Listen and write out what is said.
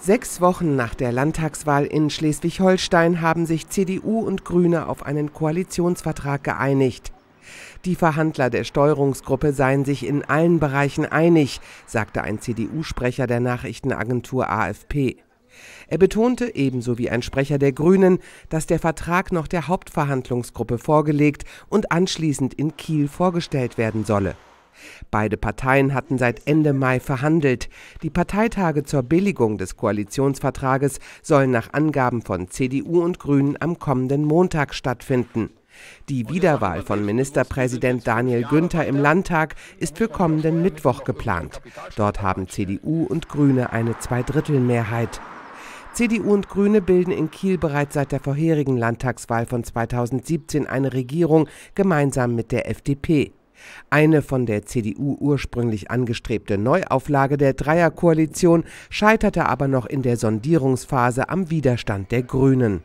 Sechs Wochen nach der Landtagswahl in Schleswig-Holstein haben sich CDU und Grüne auf einen Koalitionsvertrag geeinigt. Die Verhandler der Steuerungsgruppe seien sich in allen Bereichen einig, sagte ein CDU-Sprecher der Nachrichtenagentur AFP. Er betonte ebenso wie ein Sprecher der Grünen, dass der Vertrag noch der Hauptverhandlungsgruppe vorgelegt und anschließend in Kiel vorgestellt werden solle. Beide Parteien hatten seit Ende Mai verhandelt. Die Parteitage zur Billigung des Koalitionsvertrages sollen nach Angaben von CDU und Grünen am kommenden Montag stattfinden. Die Wiederwahl von Ministerpräsident Daniel Günther im Landtag ist für kommenden Mittwoch geplant. Dort haben CDU und Grüne eine Zweidrittelmehrheit. CDU und Grüne bilden in Kiel bereits seit der vorherigen Landtagswahl von 2017 eine Regierung gemeinsam mit der FDP. Eine von der CDU ursprünglich angestrebte Neuauflage der Dreierkoalition scheiterte aber noch in der Sondierungsphase am Widerstand der Grünen